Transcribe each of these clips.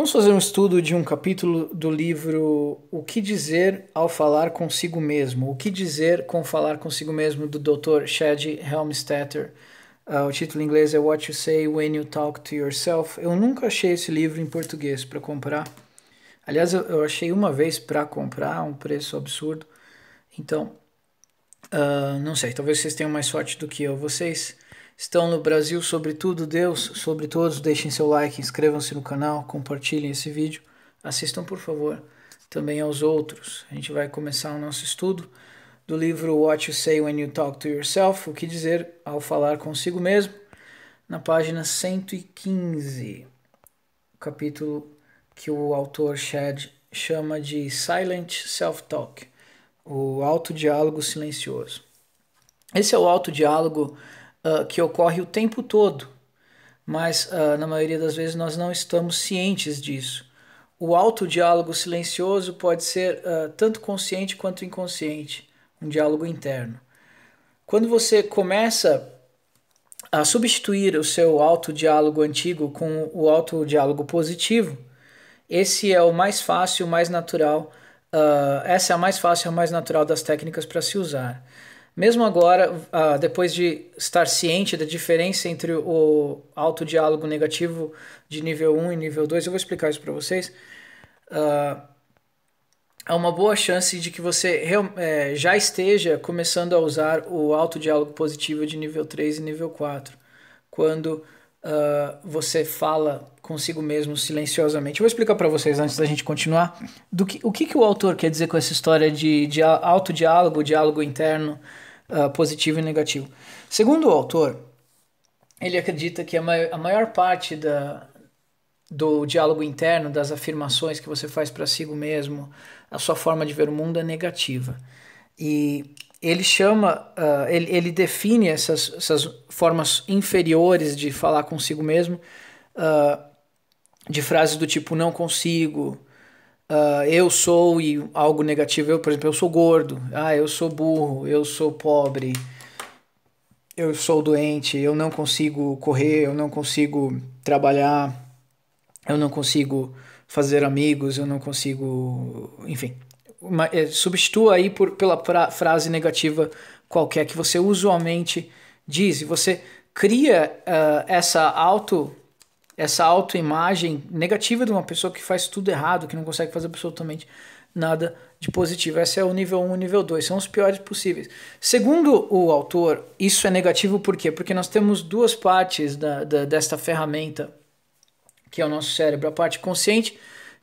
Vamos fazer um estudo de um capítulo do livro O que dizer ao falar consigo mesmo? O que dizer com falar consigo mesmo do Dr. Chad Helmstetter. Uh, o título em inglês é What You Say When You Talk to Yourself. Eu nunca achei esse livro em português para comprar. Aliás, eu achei uma vez para comprar um preço absurdo. Então, uh, não sei, talvez vocês tenham mais sorte do que eu. Vocês estão no Brasil, sobretudo Deus, sobre todos, deixem seu like, inscrevam-se no canal, compartilhem esse vídeo, assistam por favor também aos outros. A gente vai começar o nosso estudo do livro What You Say When You Talk to Yourself, o que dizer ao falar consigo mesmo, na página 115, o capítulo que o autor Chad chama de Silent Self-Talk, o autodiálogo silencioso. Esse é o autodiálogo diálogo uh, que ocorre o tempo todo, mas uh, na maioria das vezes nós não estamos cientes disso. O autodiálogo silencioso pode ser uh, tanto consciente quanto inconsciente, um diálogo interno. Quando você começa a substituir o seu autodiálogo antigo com o autodiálogo positivo, esse é o mais fácil, o mais natural. Uh, essa é a mais fácil, a mais natural das técnicas para se usar. Mesmo agora, ah, depois de estar ciente da diferença entre o autodiálogo negativo de nível 1 e nível 2, eu vou explicar isso para vocês. Ah, há uma boa chance de que você é, já esteja começando a usar o autodiálogo positivo de nível 3 e nível 4, quando uh, você fala consigo mesmo silenciosamente. Eu vou explicar para vocês antes da gente continuar do que o que, que o autor quer dizer com essa história de, de autodiálogo, diálogo interno uh, positivo e negativo. Segundo o autor, ele acredita que a maior, a maior parte da, do diálogo interno, das afirmações que você faz para si mesmo, a sua forma de ver o mundo é negativa. E ele chama, uh, ele, ele, define essas, essas, formas inferiores de falar consigo mesmo, uh, de frases do tipo não consigo, uh, eu sou e algo negativo, eu, por exemplo, eu sou gordo, ah, eu sou burro, eu sou pobre, eu sou doente, eu não consigo correr, eu não consigo trabalhar, eu não consigo fazer amigos, eu não consigo, enfim uma, é, substitua aí por, pela pra, frase negativa qualquer que você usualmente diz. E você cria uh, essa auto essa autoimagem negativa de uma pessoa que faz tudo errado, que não consegue fazer absolutamente nada de positivo. Esse é o nível 1 e nível 2, são os piores possíveis. Segundo o autor, isso é negativo por quê? Porque nós temos duas partes da, da desta ferramenta, que é o nosso cérebro, a parte consciente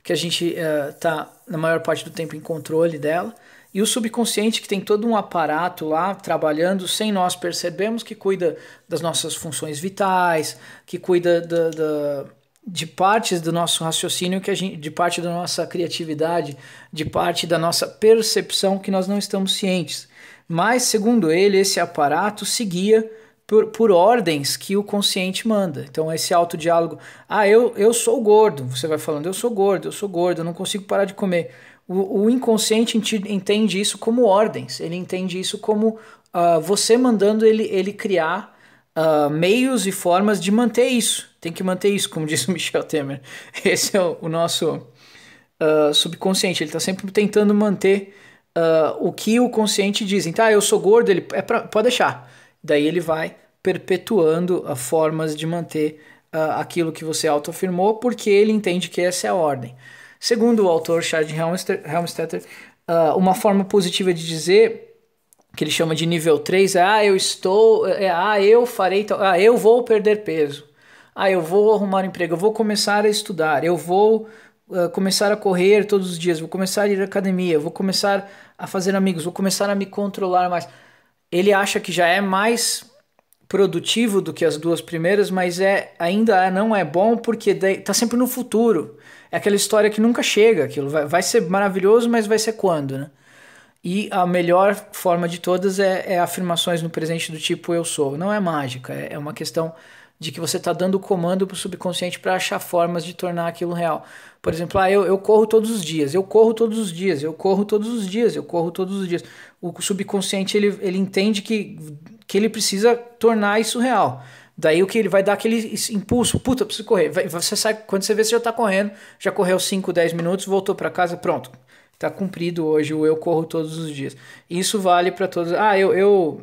que a gente está, eh, uh, na maior parte do tempo, em controle dela. E o subconsciente, que tem todo um aparato lá trabalhando sem nós percebermos, que cuida das nossas funções vitais, que cuida da, da, de partes do nosso raciocínio, que a gente, de parte da nossa criatividade, de parte da nossa percepção que nós não estamos cientes. Mas, segundo ele, esse aparato seguia por, por ordens que o consciente manda. Então, esse autodiálogo, ah, eu, eu sou gordo, você vai falando, eu sou gordo, eu sou gordo, eu não consigo parar de comer. O, o inconsciente entende isso como ordens, ele entende isso como uh, você mandando ele, ele criar uh, meios e formas de manter isso. Tem que manter isso, como disse o Michel Temer. Esse é o, o nosso uh, subconsciente, ele está sempre tentando manter. Uh, o que o consciente diz. Então, ah, eu sou gordo, ele é pra, pode deixar. Daí ele vai perpetuando uh, formas de manter uh, aquilo que você autoafirmou, porque ele entende que essa é a ordem. Segundo o autor Chad Helmstetter, uh, uma forma positiva de dizer que ele chama de nível 3 é ah, eu estou, é, é ah, eu farei, ah, eu vou perder peso. Ah, eu vou arrumar um emprego, eu vou começar a estudar, eu vou uh, começar a correr todos os dias, vou começar a ir à academia, vou começar a fazer amigos, vou começar a me controlar mais ele acha que já é mais produtivo do que as duas primeiras, mas é ainda é, não é bom porque está sempre no futuro. É aquela história que nunca chega, aquilo vai, vai ser maravilhoso, mas vai ser quando, né? E a melhor forma de todas é, é afirmações no presente do tipo eu sou. Não é mágica, é, é uma questão de que você está dando comando para o subconsciente para achar formas de tornar aquilo real. Por exemplo, ah, eu, eu corro todos os dias, eu corro todos os dias, eu corro todos os dias, eu corro todos os dias. O subconsciente ele, ele entende que, que ele precisa tornar isso real. Daí o que ele vai dar aquele impulso, puta, preciso correr. Você sai, quando você vê, você já está correndo, já correu 5, 10 minutos, voltou para casa, pronto. Está cumprido hoje o eu corro todos os dias. Isso vale para todos. Ah, eu, eu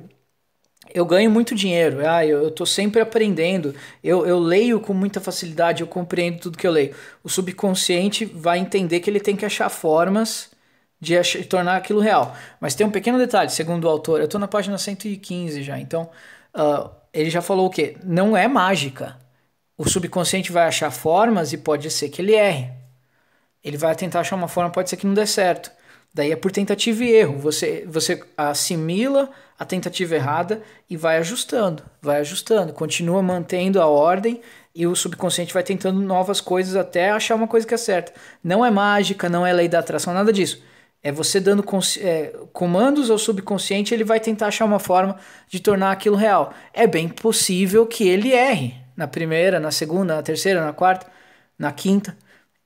eu ganho muito dinheiro, ah, eu, estou sempre aprendendo, eu, eu leio com muita facilidade, eu compreendo tudo que eu leio. O subconsciente vai entender que ele tem que achar formas de achar, tornar aquilo real. Mas tem um pequeno detalhe, segundo o autor, eu estou na página 115 já, então uh, ele já falou o quê? Não é mágica. O subconsciente vai achar formas e pode ser que ele erre. Ele vai tentar achar uma forma, pode ser que não dê certo. Daí é por tentativa e erro. Você, você assimila a tentativa errada e vai ajustando, vai ajustando, continua mantendo a ordem e o subconsciente vai tentando novas coisas até achar uma coisa que é certa. Não é mágica, não é lei da atração, nada disso. É você dando é, comandos ao subconsciente, ele vai tentar achar uma forma de tornar aquilo real. É bem possível que ele erre na primeira, na segunda, na terceira, na quarta, na quinta.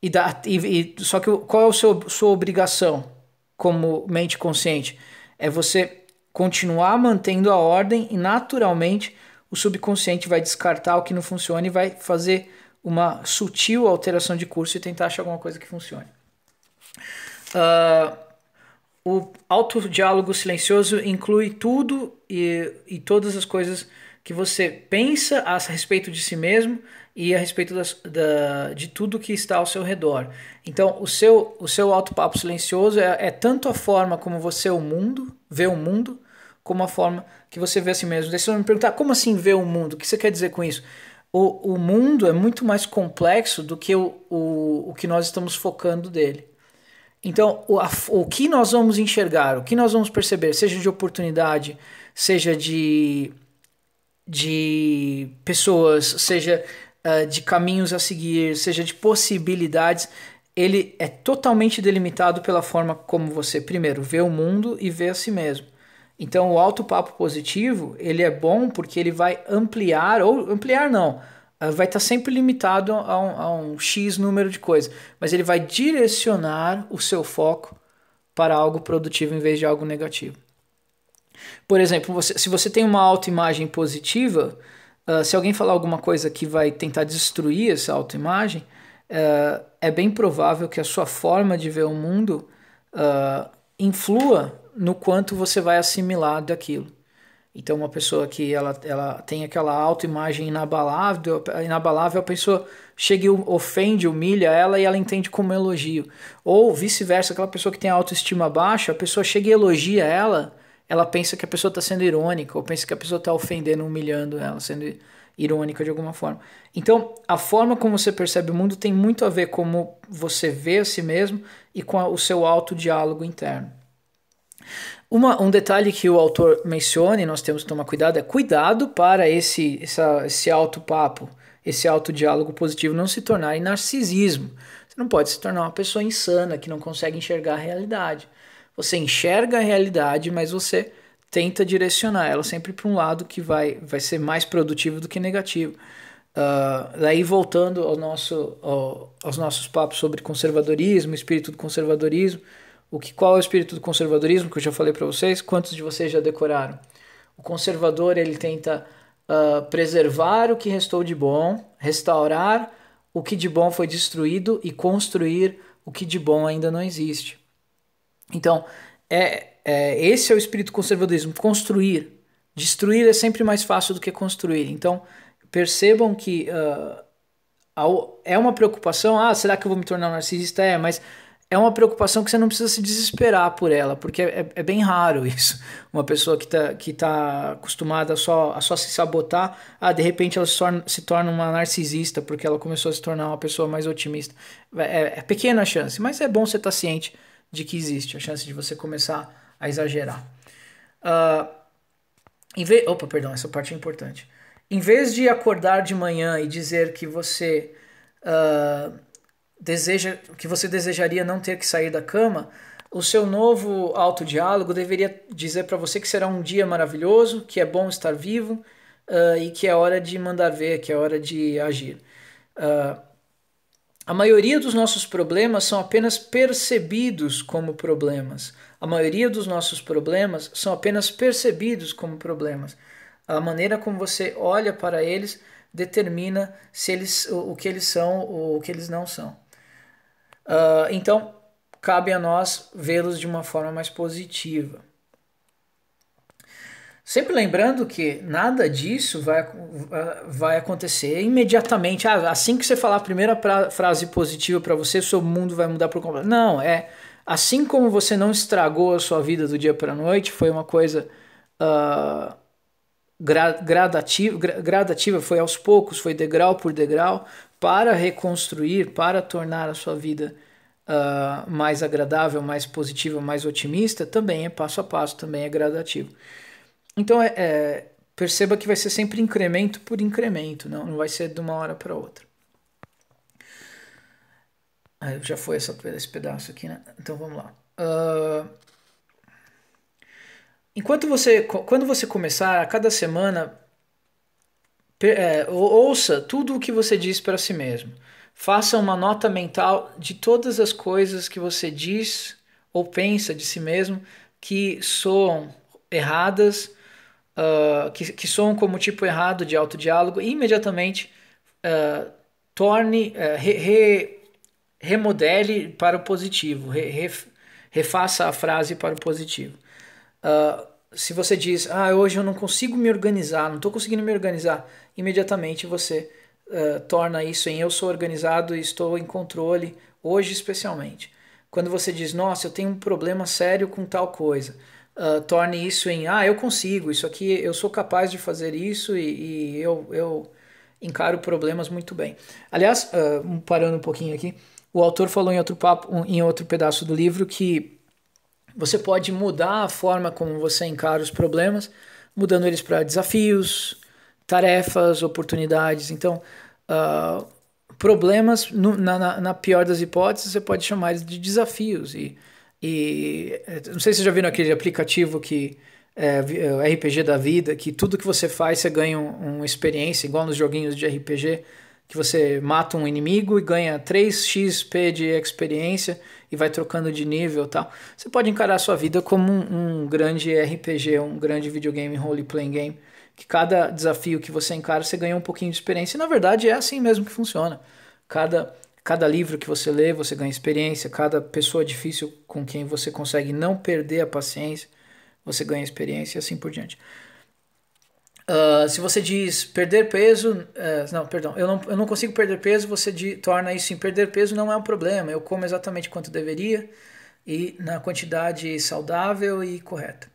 E, dá, e, e só que qual é a sua obrigação? como mente consciente? É você continuar mantendo a ordem e naturalmente o subconsciente vai descartar o que não funciona e vai fazer uma sutil alteração de curso e tentar achar alguma coisa que funcione. Uh, o autodiálogo silencioso inclui tudo e, e todas as coisas que você pensa a respeito de si mesmo e a respeito das, da, de tudo que está ao seu redor. Então, o seu, o seu alto-papo silencioso é, é tanto a forma como você é o mundo, vê o mundo, como a forma que você vê a si mesmo. Deixa eu me perguntar, como assim vê o mundo? O que você quer dizer com isso? O, o mundo é muito mais complexo do que o, o, o que nós estamos focando dele. Então, o, a, o que nós vamos enxergar, o que nós vamos perceber, seja de oportunidade, seja de de pessoas, seja uh, de caminhos a seguir, seja de possibilidades, ele é totalmente delimitado pela forma como você, primeiro, vê o mundo e vê a si mesmo. Então, o alto papo positivo, ele é bom porque ele vai ampliar, ou ampliar não, ah, vai estar tá sempre limitado a um, a um, X número de coisas, mas ele vai direcionar o seu foco para algo produtivo em vez de algo negativo. Por exemplo, você, se você tem uma autoimagem positiva, uh, se alguém falar alguma coisa que vai tentar destruir essa autoimagem, uh, é bem provável que a sua forma de ver o mundo uh, influa no quanto você vai assimilar daquilo. Então, uma pessoa que ela, ela tem aquela autoimagem inabalável, inabalável, a pessoa chega e ofende, humilha ela e ela entende como elogio. Ou vice-versa, aquela pessoa que tem autoestima baixa, a pessoa chega e elogia ela ela pensa que a pessoa está sendo irônica, ou pensa que a pessoa está ofendendo, humilhando ela, sendo irônica de alguma forma. Então, a forma como você percebe o mundo tem muito a ver como você vê a si mesmo e com a, o seu autodiálogo interno. Uma, um detalhe que o autor menciona e nós temos que tomar cuidado é cuidado para esse, essa, esse autopapo, esse autodiálogo positivo não se tornar em narcisismo. Você não pode se tornar uma pessoa insana que não consegue enxergar a realidade. Você enxerga a realidade, mas você tenta direcionar ela sempre para um lado que vai, vai ser mais produtivo do que negativo. Uh, daí voltando ao nosso, ao, aos nossos papos sobre conservadorismo, espírito do conservadorismo, o que qual é o espírito do conservadorismo que eu já falei para vocês? Quantos de vocês já decoraram? O conservador ele tenta uh, preservar o que restou de bom, restaurar o que de bom foi destruído e construir o que de bom ainda não existe. Então, é, é, esse é o espírito conservadorismo, construir. Destruir é sempre mais fácil do que construir. Então, percebam que uh, é uma preocupação, ah, será que eu vou me tornar um narcisista? É, mas é uma preocupação que você não precisa se desesperar por ela, porque é, é bem raro isso. Uma pessoa que está que tá acostumada só, a só se sabotar, ah, de repente ela se torna, se torna uma narcisista porque ela começou a se tornar uma pessoa mais otimista. É, é, é pequena a chance, mas é bom você estar tá ciente de que existe, a chance de você começar a exagerar. Uh, em vez, opa, perdão, essa parte é importante. Em vez de acordar de manhã e dizer que você uh, deseja, que você desejaria não ter que sair da cama, o seu novo autodiálogo deveria dizer para você que será um dia maravilhoso, que é bom estar vivo uh, e que é hora de mandar ver, que é hora de agir. Uh, a maioria dos nossos problemas são apenas percebidos como problemas. A maioria dos nossos problemas são apenas percebidos como problemas. A maneira como você olha para eles determina se eles, o, que eles são ou o que eles não são. Uh, então, cabe a nós vê-los de uma forma mais positiva. Sempre lembrando que nada disso vai, ah, vai acontecer imediatamente. Ah, assim que você falar a primeira pra, frase positiva para você, seu mundo vai mudar por completo. Não, é assim como você não estragou a sua vida do dia para noite, foi uma coisa uh, gra, gradativa, gra, gradativa, foi aos poucos, foi degrau por degrau, para reconstruir, para tornar a sua vida uh, mais agradável, mais positiva, mais otimista, também é passo a passo, também é gradativo. Então, é, é, perceba que vai ser sempre incremento por incremento, não, não vai ser de uma hora para outra. Ah, já foi essa, esse pedaço aqui, né? Então vamos lá. Uh, enquanto você, quando você começar, a cada semana, é, ouça tudo o que você diz para si mesmo. Faça uma nota mental de todas as coisas que você diz ou pensa de si mesmo que soam erradas uh, que, que soam como tipo errado de autodiálogo e imediatamente uh, torne, uh, re, re, remodele para o positivo, re, re, refaça a frase para o positivo. se você diz, ah, hoje eu não consigo me organizar, não estou conseguindo me organizar, imediatamente você torna isso em eu sou organizado e estou em controle, hoje especialmente. Quando você diz, nossa, eu tenho um problema sério com tal coisa uh, torne isso em ah, eu consigo, isso aqui eu sou capaz de fazer isso e, e eu, eu encaro problemas muito bem. Aliás, uh, parando um pouquinho aqui, o autor falou em outro papo, em outro pedaço do livro que você pode mudar a forma como você encara os problemas, mudando eles para desafios, tarefas, oportunidades. Então, uh, problemas, no, na, na, pior das hipóteses, você pode chamar eles de desafios. E e eh, não sei se vocês já viram aquele aplicativo que é, eh, eh, RPG da vida, que tudo que você faz você ganha um, uma experiência, igual nos joguinhos de RPG, que você mata um inimigo e ganha 3xp de experiência e vai trocando de nível tal. Você pode encarar a sua vida como um, um grande RPG, um grande videogame, role-playing game, que cada desafio que você encara você ganha um pouquinho de experiência. E na verdade é assim mesmo que funciona. Cada Cada livro que você lê, você ganha experiência. Cada pessoa difícil com quem você consegue não perder a paciência, você ganha experiência e assim por diante. Uh, se você diz perder peso, uh, não, perdão, eu não, eu não consigo perder peso, você de, torna isso em perder peso não é um problema. Eu como exatamente quanto deveria e na quantidade saudável e correta.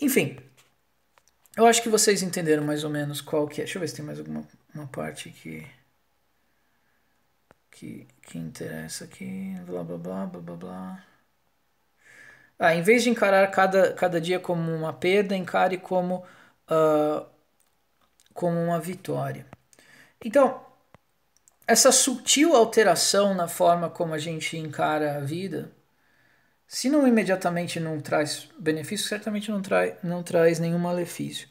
Enfim, eu acho que vocês entenderam mais ou menos qual que é. Deixa eu ver se tem mais alguma uma parte que que, que interessa aqui, blá blá blá blá blá blá. Ah, em vez de encarar cada, cada dia como uma perda, encare como, uh, como uma vitória. Então, essa sutil alteração na forma como a gente encara a vida, se não imediatamente não traz benefício, certamente não, trai, não traz nenhum malefício.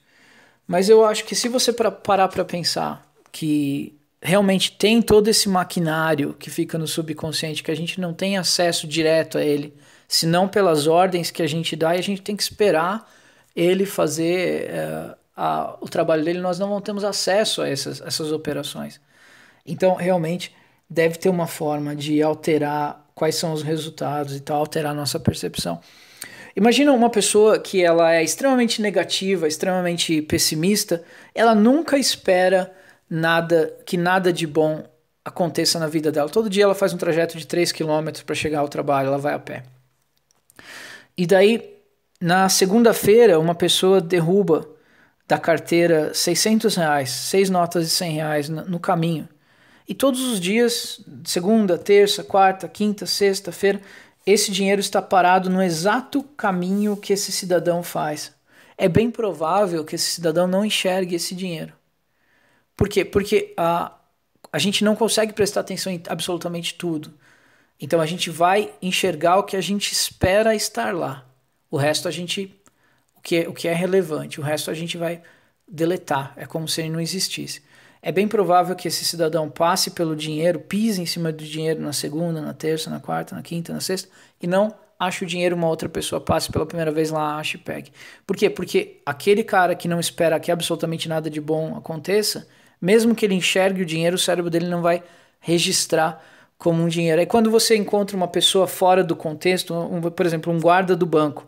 Mas eu acho que se você parar para pensar que realmente tem todo esse maquinário que fica no subconsciente, que a gente não tem acesso direto a ele, senão pelas ordens que a gente dá e a gente tem que esperar ele fazer uh, a, o trabalho dele, nós não temos acesso a essas, essas operações. Então, realmente, deve ter uma forma de alterar quais são os resultados e tal, alterar a nossa percepção. Imagina uma pessoa que ela é extremamente negativa, extremamente pessimista, ela nunca espera nada que nada de bom aconteça na vida dela. Todo dia ela faz um trajeto de 3 km para chegar ao trabalho, ela vai a pé. E daí, na segunda-feira, uma pessoa derruba da carteira 600 reais, seis notas de 100 reais no caminho. E todos os dias, segunda, terça, quarta, quinta, sexta-feira, esse dinheiro está parado no exato caminho que esse cidadão faz. É bem provável que esse cidadão não enxergue esse dinheiro. Por quê? Porque a, ah, a gente não consegue prestar atenção em absolutamente tudo. Então a gente vai enxergar o que a gente espera estar lá. O resto a gente. O que, é, o que é relevante, o resto a gente vai deletar. É como se ele não existisse. É bem provável que esse cidadão passe pelo dinheiro, pise em cima do dinheiro na segunda, na terça, na quarta, na quinta, na sexta, e não ache o dinheiro, uma outra pessoa passe pela primeira vez lá, ache e pegue. Por quê? Porque aquele cara que não espera que absolutamente nada de bom aconteça mesmo que ele enxergue o dinheiro, o cérebro dele não vai registrar como um dinheiro. Aí quando você encontra uma pessoa fora do contexto, um, por exemplo, um guarda do banco,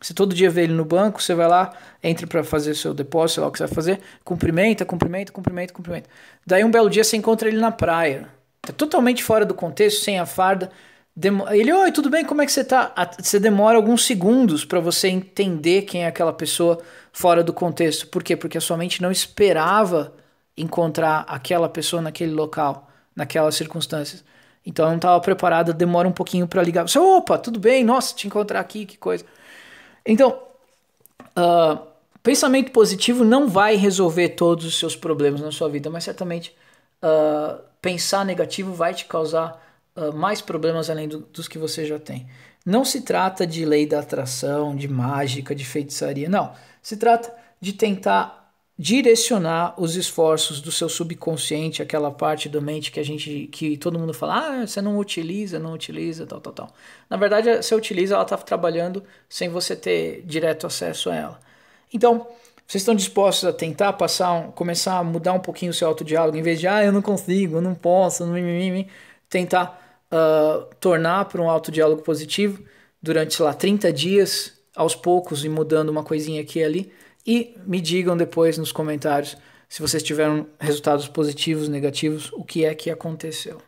você todo dia vê ele no banco, você vai lá, entra para fazer seu depósito, sei lá o que você vai fazer, cumprimenta, cumprimenta, cumprimenta, cumprimenta. Daí um belo dia você encontra ele na praia. Tá totalmente fora do contexto, sem a farda. Ele, oi, tudo bem? Como é que você tá? Você demora alguns segundos para você entender quem é aquela pessoa fora do contexto. Por quê? Porque a sua mente não esperava encontrar aquela pessoa naquele local, naquelas circunstâncias. Então eu não estava preparada, demora um pouquinho para ligar. Você, opa, tudo bem? Nossa, te encontrar aqui, que coisa. Então, uh, pensamento positivo não vai resolver todos os seus problemas na sua vida, mas certamente uh, pensar negativo vai te causar uh, mais problemas além do, dos que você já tem. Não se trata de lei da atração, de mágica, de feitiçaria, não. Se trata de tentar direcionar os esforços do seu subconsciente, aquela parte da mente que a gente que todo mundo fala, ah, você não utiliza, não utiliza, tal, tal, tal. Na verdade, você utiliza, ela está trabalhando sem você ter direto acesso a ela. Então, vocês estão dispostos a tentar passar, começar a mudar um pouquinho o seu autodiálogo, em vez de ah, eu não consigo, eu não posso, mimimi, tentar uh, tornar para um autodiálogo positivo durante, sei lá, 30 dias, aos poucos e mudando uma coisinha aqui e ali e me digam depois nos comentários se vocês tiveram resultados positivos, negativos, o que é que aconteceu.